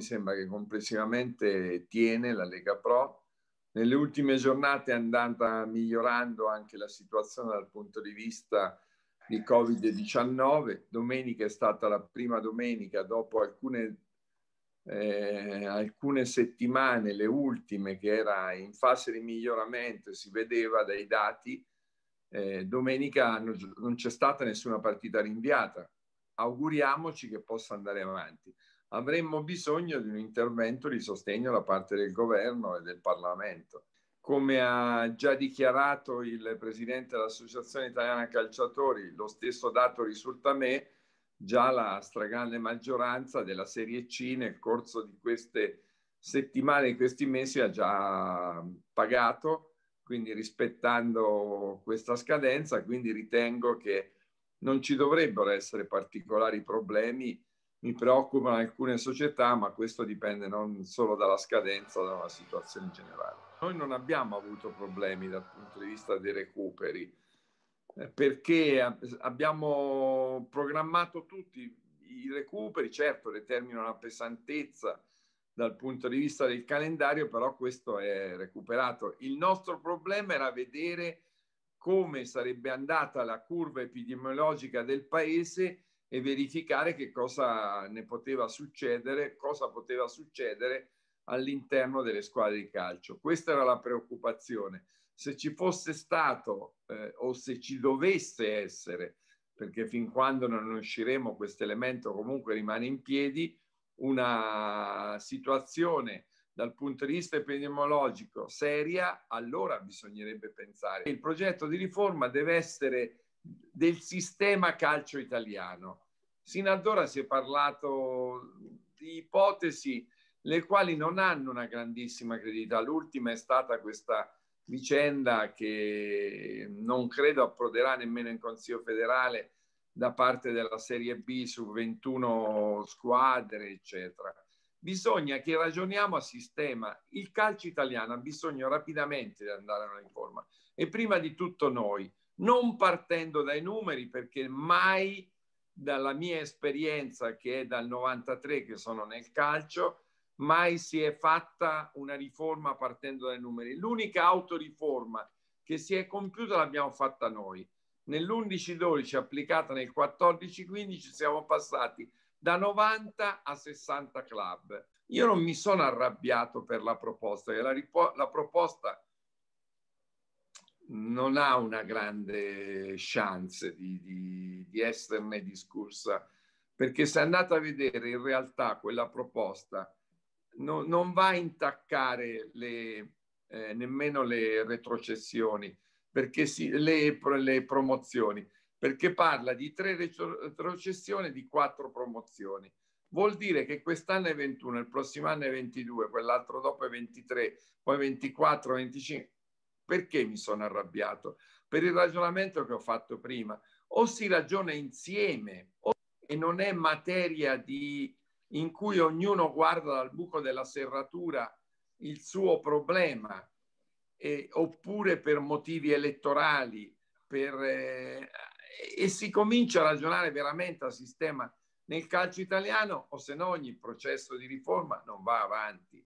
mi sembra che complessivamente tiene la Lega Pro. Nelle ultime giornate è andata migliorando anche la situazione dal punto di vista di Covid-19. Domenica è stata la prima domenica dopo alcune, eh, alcune settimane, le ultime, che era in fase di miglioramento, si vedeva dai dati. Eh, domenica non c'è stata nessuna partita rinviata. Auguriamoci che possa andare avanti avremmo bisogno di un intervento di sostegno da parte del governo e del Parlamento. Come ha già dichiarato il presidente dell'Associazione Italiana Calciatori, lo stesso dato risulta a me, già la stragrande maggioranza della Serie C nel corso di queste settimane, di questi mesi, ha già pagato, quindi rispettando questa scadenza, quindi ritengo che non ci dovrebbero essere particolari problemi mi preoccupano alcune società, ma questo dipende non solo dalla scadenza, ma dalla situazione in generale. Noi non abbiamo avuto problemi dal punto di vista dei recuperi, eh, perché abbiamo programmato tutti i recuperi, certo determinano una pesantezza dal punto di vista del calendario, però questo è recuperato. Il nostro problema era vedere come sarebbe andata la curva epidemiologica del paese e verificare che cosa ne poteva succedere, cosa poteva succedere all'interno delle squadre di calcio. Questa era la preoccupazione. Se ci fosse stato eh, o se ci dovesse essere, perché fin quando non usciremo questo elemento comunque rimane in piedi, una situazione dal punto di vista epidemiologico seria, allora bisognerebbe pensare. Il progetto di riforma deve essere del sistema calcio italiano. Sin ad ora si è parlato di ipotesi le quali non hanno una grandissima credibilità. L'ultima è stata questa vicenda che non credo approderà nemmeno in Consiglio federale da parte della Serie B su 21 squadre, eccetera. Bisogna che ragioniamo a sistema. Il calcio italiano ha bisogno rapidamente di andare alla riforma e prima di tutto noi non partendo dai numeri perché mai dalla mia esperienza che è dal 93 che sono nel calcio, mai si è fatta una riforma partendo dai numeri. L'unica autoriforma che si è compiuta l'abbiamo fatta noi. Nell'11-12 applicata nel 14-15 siamo passati da 90 a 60 club. Io non mi sono arrabbiato per la proposta, che la, la proposta non ha una grande chance di, di, di esserne discussa, perché se andate a vedere in realtà quella proposta no, non va a intaccare le, eh, nemmeno le retrocessioni, perché si, le, le promozioni, perché parla di tre retrocessioni e di quattro promozioni. Vuol dire che quest'anno è 21, il prossimo anno è 22, quell'altro dopo è 23, poi 24, 25 perché mi sono arrabbiato? Per il ragionamento che ho fatto prima. O si ragiona insieme o, e non è materia di, in cui ognuno guarda dal buco della serratura il suo problema, eh, oppure per motivi elettorali, per, eh, e si comincia a ragionare veramente a sistema nel calcio italiano o se no ogni processo di riforma non va avanti.